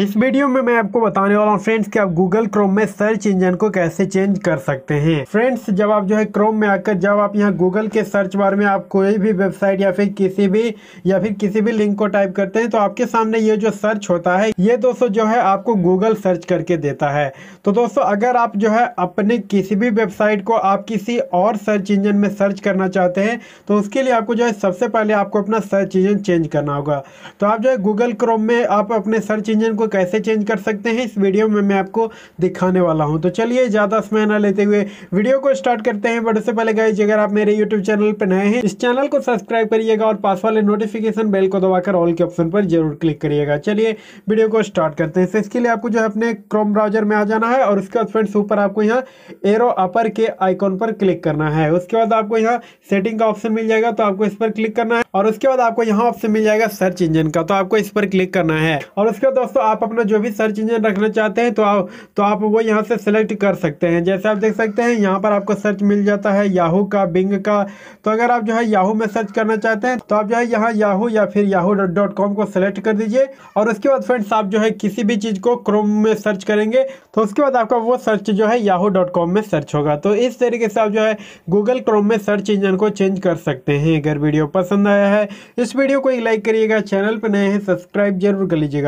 इस वीडियो में मैं आपको बताने वाला हूँ फ्रेंड्स कि आप गूगल क्रोम में सर्च इंजन को कैसे चेंज कर सकते हैं फ्रेंड्स जब आप जो है क्रोम में आकर जब आप यहाँ गूगल के सर्च बार में आप कोई भी वेबसाइट या फिर किसी भी या फिर किसी भी लिंक को टाइप करते हैं तो आपके सामने ये जो सर्च होता है ये दोस्तों जो है आपको गूगल सर्च करके देता है तो दोस्तों अगर आप जो है अपने किसी भी वेबसाइट को आप किसी और सर्च इंजन में सर्च करना चाहते हैं तो उसके लिए आपको जो है सबसे पहले आपको अपना सर्च इंजन चेंज करना होगा तो आप जो है गूगल क्रोम में आप अपने सर्च इंजन को कैसे चेंज कर सकते हैं इस वीडियो में मैं आपको दिखाने वाला हूं तो चलिए ज़्यादा समय ना लेते हुए वीडियो को स्टार्ट करते हैं बड़े से पहले गाइज अगर आप मेरे यूट्यूब चैनल पर नए हैं इस चैनल को सब्सक्राइब करिएगा और पास वाले नोटिफिकेशन बेल को दबाकर ऑल के ऑप्शन पर जरूर क्लिक करिएगा चलिए वीडियो को स्टार्ट करते हैं तो इसके लिए आपको जो है अपने क्रोम ब्राउजर में आ जाना है और उसके बाद फ्रेंड्स ऊपर आपको यहाँ एरो अपर के आइकॉन पर क्लिक करना है उसके बाद आपको यहाँ सेटिंग का ऑप्शन मिल जाएगा तो आपको इस पर क्लिक करना है और उसके बाद आपको यहाँ ऑप्शन मिल जाएगा सर्च इंजन का तो आपको इस पर क्लिक करना है और उसके बाद दोस्तों आप आप अपना जो भी सर्च इंजन रखना चाहते हैं तो आप तो आप वो यहाँ से सेलेक्ट कर सकते हैं जैसे आप देख सकते हैं यहाँ पर आपको सर्च मिल जाता है याहू का बिंग का तो अगर आप जो है याहू में सर्च करना चाहते हैं तो आप जो है यहाँ याहू या फिर याहू डॉट कॉम को सेलेक्ट कर दीजिए और उसके बाद फ्रेंड्स आप जो है किसी भी चीज़ को क्रोम में सर्च करेंगे तो उसके बाद आपका वो सर्च जो है याहू डॉट कॉम में सर्च होगा तो इस तरीके से आप जो है गूगल क्रोम में सर्च इंजन को चेंज कर सकते हैं अगर वीडियो पसंद आया है इस वीडियो को एक लाइक करिएगा चैनल पर नए हैं सब्सक्राइब जरूर कर लीजिएगा